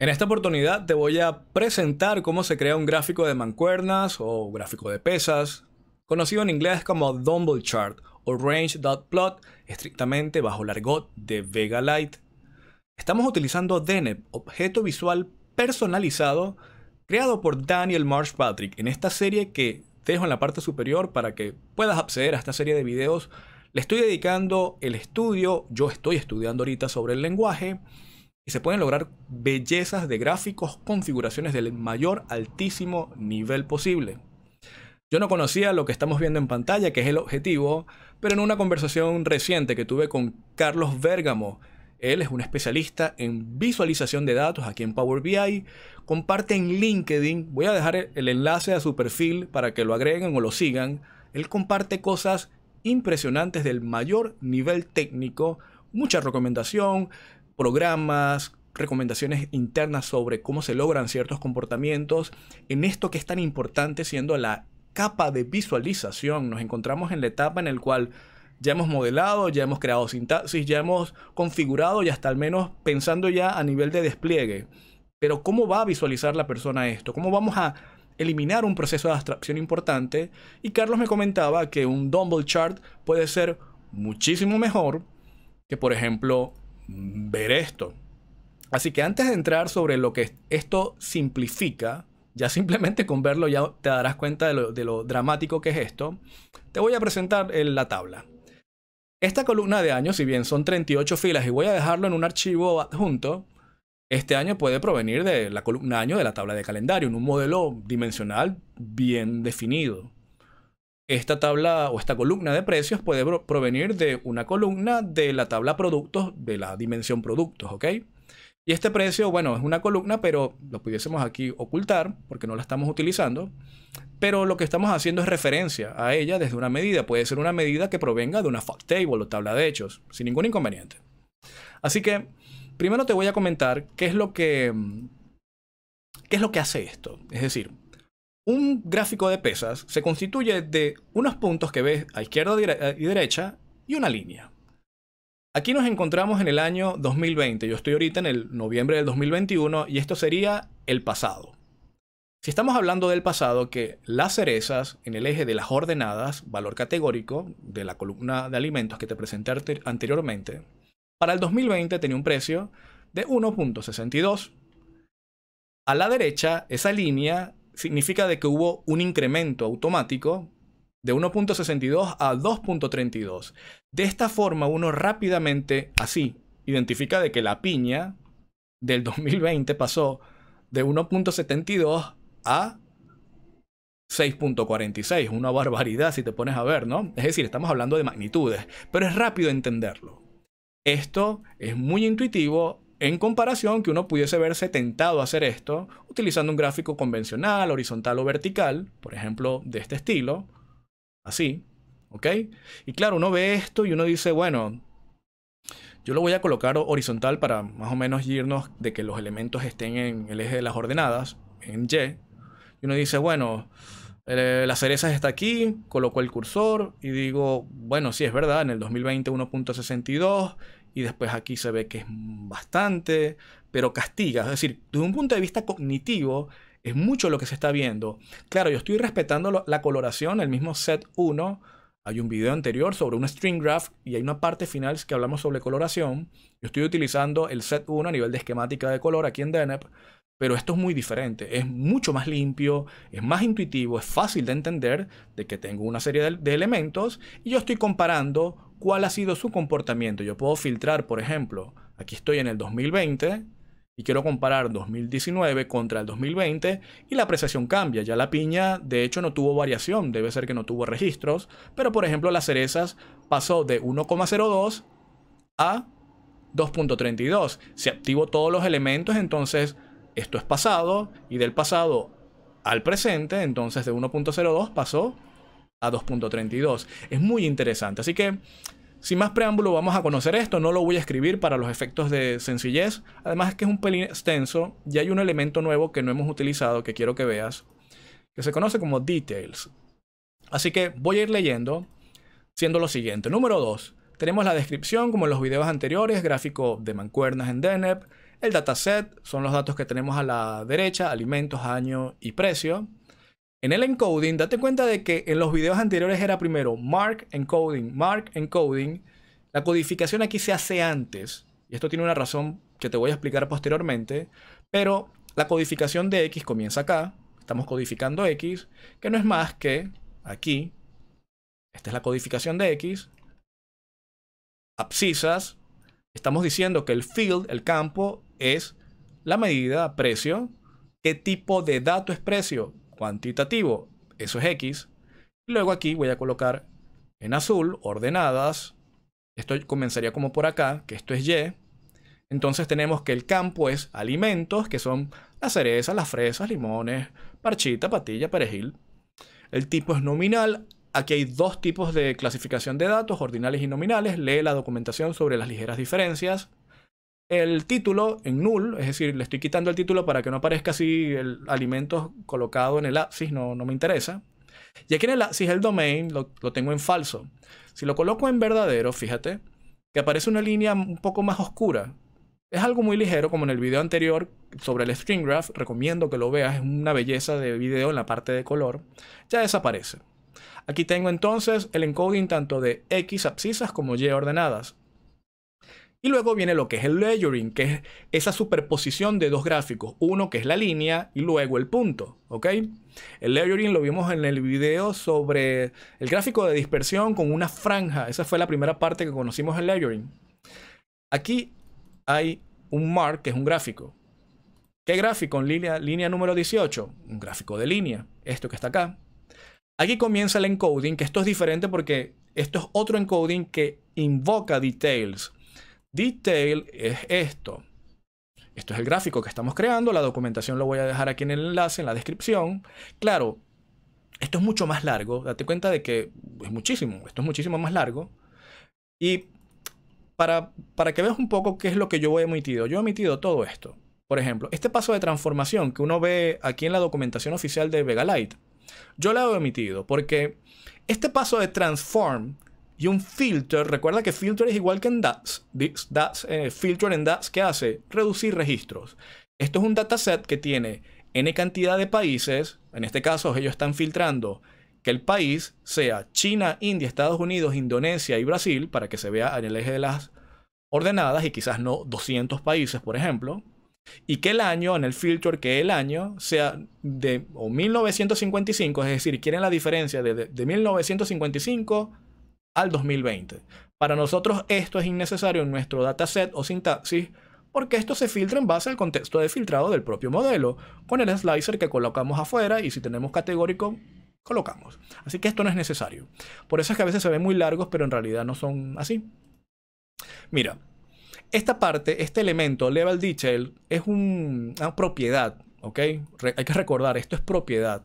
En esta oportunidad te voy a presentar cómo se crea un gráfico de mancuernas o gráfico de pesas, conocido en inglés como Dumble Chart o Range Dot Plot, estrictamente bajo el argot de Vega Lite. Estamos utilizando Deneb, objeto visual personalizado, creado por Daniel Marsh Patrick en esta serie que te dejo en la parte superior para que puedas acceder a esta serie de videos. Le estoy dedicando el estudio, yo estoy estudiando ahorita sobre el lenguaje se pueden lograr bellezas de gráficos, configuraciones del mayor altísimo nivel posible. Yo no conocía lo que estamos viendo en pantalla, que es el objetivo, pero en una conversación reciente que tuve con Carlos Bérgamo, él es un especialista en visualización de datos aquí en Power BI. Comparte en LinkedIn. Voy a dejar el enlace a su perfil para que lo agreguen o lo sigan. Él comparte cosas impresionantes del mayor nivel técnico. Mucha recomendación, programas, recomendaciones internas sobre cómo se logran ciertos comportamientos. En esto que es tan importante siendo la capa de visualización, nos encontramos en la etapa en la cual ya hemos modelado, ya hemos creado sintaxis, ya hemos configurado y hasta al menos pensando ya a nivel de despliegue. Pero ¿cómo va a visualizar la persona esto? ¿Cómo vamos a eliminar un proceso de abstracción importante? Y Carlos me comentaba que un Dumble Chart puede ser muchísimo mejor que, por ejemplo, ver esto. Así que antes de entrar sobre lo que esto simplifica, ya simplemente con verlo ya te darás cuenta de lo, dramático que es esto, te voy a presentar la tabla. Esta columna de años, si bien son 38 filas y voy a dejarlo en un archivo adjunto, este año puede provenir de la columna año de la tabla de calendario, en un modelo dimensional bien definido. Esta tabla o esta columna de precios puede provenir de una columna de la tabla productos de la dimensión productos, ¿ok? Y este precio, bueno, es una columna, pero lo pudiésemos aquí ocultar porque no la estamos utilizando. Pero lo que estamos haciendo es referencia a ella desde una medida. Puede ser una medida que provenga de una fact table o tabla de hechos, sin ningún inconveniente. Así que, primero te voy a comentar qué es lo que, qué es lo que hace esto. Es decir, un gráfico de pesas se constituye de unos puntos que ves a izquierda eh, y derecha y una línea. Aquí nos encontramos en el año 2020, yo estoy ahorita en el noviembre del 2021 y esto sería el pasado. Si estamos hablando del pasado, que las cerezas en el eje de las ordenadas, valor categórico de la columna de alimentos que te presenté anteriormente, para el 2020 tenía un precio de 1.62. A la derecha, esa línea significa de que hubo un incremento automático de 1.62 a 2.32. De esta forma uno rápidamente así identifica de que la piña del 2020 pasó de 1.72 a 6.46, una barbaridad si te pones a ver, ¿no? Es decir, estamos hablando de magnitudes, pero es rápido entenderlo. Esto es muy intuitivo en comparación que uno pudiese verse tentado a hacer esto utilizando un gráfico convencional, horizontal o vertical, por ejemplo, de este estilo, así, ¿ok? Y claro, uno ve esto y uno dice, bueno, yo lo voy a colocar horizontal para más o menos irnos de que los elementos estén en el eje de las ordenadas, en Y. Y uno dice, bueno, eh, la cereza está aquí, coloco el cursor y digo, bueno, sí es verdad, en el 2020 1.62, y después aquí se ve que es bastante, pero castiga. Es decir, desde un punto de vista cognitivo, es mucho lo que se está viendo. Claro, yo estoy respetando la coloración, el mismo set 1. Hay un video anterior sobre un string graph y hay una parte final que hablamos sobre coloración. Yo estoy utilizando el set 1 a nivel de esquemática de color aquí en DENEP, pero esto es muy diferente. Es mucho más limpio, es más intuitivo, es fácil de entender de que tengo una serie de elementos y yo estoy comparando cuál ha sido su comportamiento. Yo puedo filtrar, por ejemplo, aquí estoy en el 2020 y quiero comparar 2019 contra el 2020 y la apreciación cambia. Ya la piña, de hecho, no tuvo variación, debe ser que no tuvo registros, pero por ejemplo, las cerezas pasó de 1,02 a 2.32. Si activo todos los elementos, entonces esto es pasado y del pasado al presente, entonces de 1.02 pasó a 2.32. Es muy interesante. Así que sin más preámbulo, vamos a conocer esto. No lo voy a escribir para los efectos de sencillez. Además, es que es un pelín extenso y hay un elemento nuevo que no hemos utilizado que quiero que veas, que se conoce como details. Así que voy a ir leyendo, siendo lo siguiente. Número 2. Tenemos la descripción, como en los videos anteriores, gráfico de mancuernas en DNEP, El dataset son los datos que tenemos a la derecha, alimentos, año y precio. En el encoding, date cuenta de que en los videos anteriores era primero mark encoding, mark encoding. La codificación aquí se hace antes, y esto tiene una razón que te voy a explicar posteriormente, pero la codificación de X comienza acá, estamos codificando X, que no es más que aquí, esta es la codificación de X, abscisas, estamos diciendo que el field, el campo, es la medida, precio, qué tipo de dato es precio, cuantitativo, eso es X. Luego aquí voy a colocar en azul ordenadas. Esto comenzaría como por acá, que esto es Y. Entonces tenemos que el campo es alimentos, que son las cerezas, las fresas, limones, parchita, patilla, perejil. El tipo es nominal. Aquí hay dos tipos de clasificación de datos, ordinales y nominales. Lee la documentación sobre las ligeras diferencias el título en null, es decir, le estoy quitando el título para que no aparezca así el alimento colocado en el axis, no, no me interesa. Y aquí en el axis el domain lo, lo, tengo en falso. Si lo coloco en verdadero, fíjate, que aparece una línea un poco más oscura. Es algo muy ligero, como en el video anterior sobre el string graph, recomiendo que lo veas, es una belleza de video en la parte de color. Ya desaparece. Aquí tengo entonces el encoding tanto de X abscisas como Y ordenadas. Y luego viene lo que es el layering, que es esa superposición de dos gráficos, uno que es la línea y luego el punto, ¿ok? El layering lo vimos en el video sobre el gráfico de dispersión con una franja, esa fue la primera parte que conocimos el layering. Aquí hay un mark, que es un gráfico. ¿Qué gráfico? línea, línea número 18, un gráfico de línea, esto que está acá. Aquí comienza el encoding, que esto es diferente porque esto es otro encoding que invoca details. Detail es esto. Esto es el gráfico que estamos creando, la documentación lo voy a dejar aquí en el enlace, en la descripción. Claro, esto es mucho más largo, date cuenta de que es muchísimo, esto es muchísimo más largo. Y para, que veas un poco qué es lo que yo he emitido, yo he emitido todo esto. Por ejemplo, este paso de transformación que uno ve aquí en la documentación oficial de VegaLite yo lo he emitido porque este paso de transform y un filter. Recuerda que filter es igual que en DATS. Eh, filter en DATS, ¿qué hace? Reducir registros. Esto es un dataset que tiene N cantidad de países. En este caso, ellos están filtrando que el país sea China, India, Estados Unidos, Indonesia y Brasil, para que se vea en el eje de las ordenadas y quizás no 200 países, por ejemplo. Y que el año, en el filter, que el año sea de 1955, es decir, quieren la diferencia de, de, de 1955 al 2020. Para nosotros esto es innecesario en nuestro dataset o sintaxis porque esto se filtra en base al contexto de filtrado del propio modelo, con el slicer que colocamos afuera y si tenemos categórico, colocamos. Así que esto no es necesario. Por eso es que a veces se ven muy largos, pero en realidad no son así. Mira, esta parte, este elemento, level detail, es una propiedad, ¿ok? hay que recordar, esto es propiedad.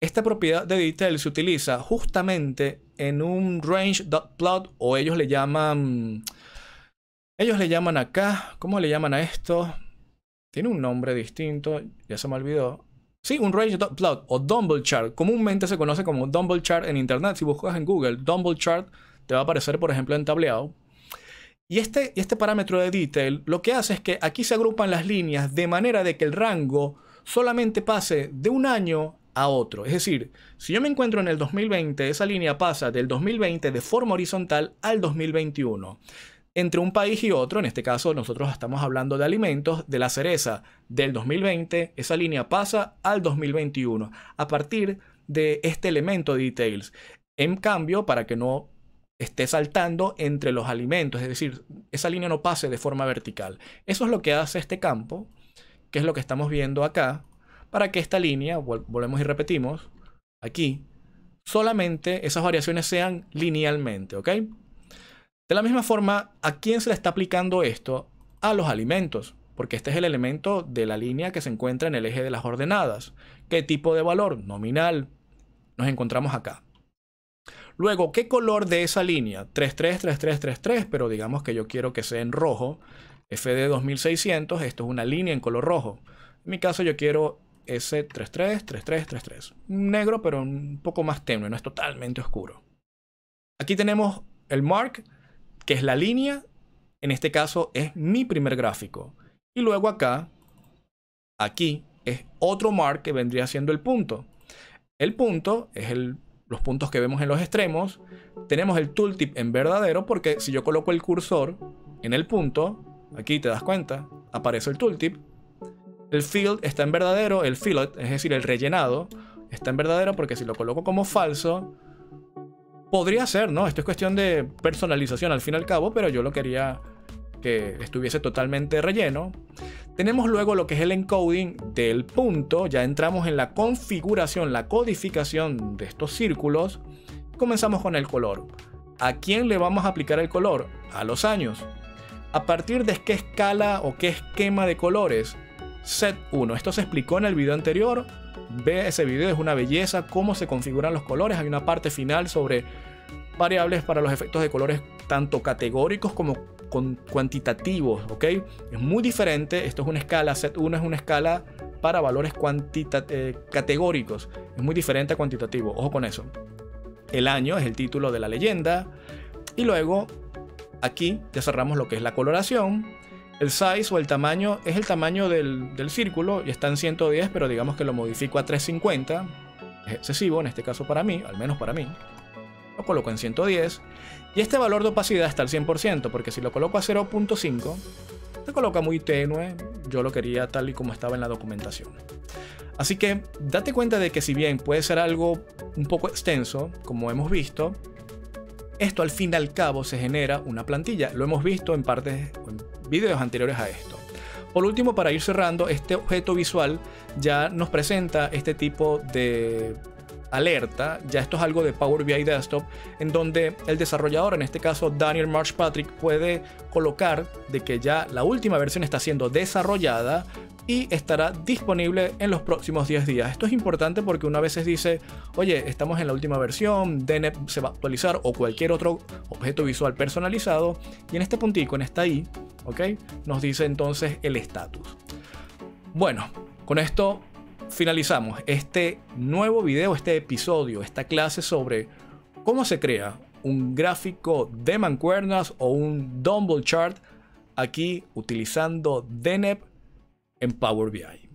Esta propiedad de detail se utiliza justamente en un range.plot o ellos le llaman... Ellos le llaman acá, ¿cómo le llaman a esto? Tiene un nombre distinto, ya se me olvidó. Sí, un range.plot o Dumble Chart. Comúnmente se conoce como Dumble Chart en internet. Si buscas en Google Dumble Chart, te va a aparecer, por ejemplo, en tableado. Y este, este parámetro de detail lo que hace es que aquí se agrupan las líneas de manera de que el rango solamente pase de un año a otro. Es decir, si yo me encuentro en el 2020, esa línea pasa del 2020 de forma horizontal al 2021. Entre un país y otro, en este caso nosotros estamos hablando de alimentos, de la cereza del 2020, esa línea pasa al 2021 a partir de este elemento de details. En cambio, para que no esté saltando entre los alimentos, es decir, esa línea no pase de forma vertical. Eso es lo que hace este campo, que es lo que estamos viendo acá, para que esta línea, volvemos y repetimos, aquí, solamente esas variaciones sean linealmente, ¿ok? De la misma forma, ¿a quién se le está aplicando esto? A los alimentos, porque este es el elemento de la línea que se encuentra en el eje de las ordenadas. ¿Qué tipo de valor? Nominal. Nos encontramos acá. Luego, ¿qué color de esa línea? 333333, pero digamos que yo quiero que sea en rojo. FD 2600, esto es una línea en color rojo. En mi caso yo quiero s 333333 Negro, pero un poco más tenue, no es totalmente oscuro. Aquí tenemos el mark, que es la línea. En este caso es mi primer gráfico. Y luego acá, aquí, es otro mark que vendría siendo el punto. El punto es el, los puntos que vemos en los extremos. Tenemos el tooltip en verdadero porque si yo coloco el cursor en el punto, aquí te das cuenta, aparece el tooltip. El field está en verdadero, el fillet, es decir, el rellenado, está en verdadero porque si lo coloco como falso, podría ser, ¿no? Esto es cuestión de personalización al fin y al cabo, pero yo lo quería que estuviese totalmente relleno. Tenemos luego lo que es el encoding del punto, ya entramos en la configuración, la codificación de estos círculos. Comenzamos con el color. ¿A quién le vamos a aplicar el color? A los años. ¿A partir de qué escala o qué esquema de colores Set 1. Esto se explicó en el video anterior. Ve ese video, es una belleza, cómo se configuran los colores. Hay una parte final sobre variables para los efectos de colores tanto categóricos como cuantitativos, ¿ok? Es muy diferente, esto es una escala, set 1 es una escala para valores eh, categóricos, es muy diferente a cuantitativo, ojo con eso. El año es el título de la leyenda y luego aquí ya cerramos lo que es la coloración, el size o el tamaño es el tamaño del, círculo y está en 110, pero digamos que lo modifico a 350. Es excesivo, en este caso para mí, al menos para mí. Lo coloco en 110. Y este valor de opacidad está al 100%, porque si lo coloco a 0.5, se coloca muy tenue. Yo lo quería tal y como estaba en la documentación. Así que date cuenta de que si bien puede ser algo un poco extenso, como hemos visto, esto al fin y al cabo se genera una plantilla. Lo hemos visto en partes, videos anteriores a esto. Por último, para ir cerrando, este objeto visual ya nos presenta este tipo de alerta, ya esto es algo de Power BI Desktop, en donde el desarrollador, en este caso Daniel Marsh Patrick, puede colocar de que ya la última versión está siendo desarrollada y estará disponible en los próximos 10 días. Esto es importante porque una vez se dice, oye, estamos en la última versión, DNEP se va a actualizar o cualquier otro objeto visual personalizado, y en este puntico, en esta I, ¿ok? Nos dice entonces el estatus. Bueno, con esto finalizamos este nuevo video, este episodio, esta clase sobre cómo se crea un gráfico de mancuernas o un Dumble chart aquí utilizando DNEP en Power BI.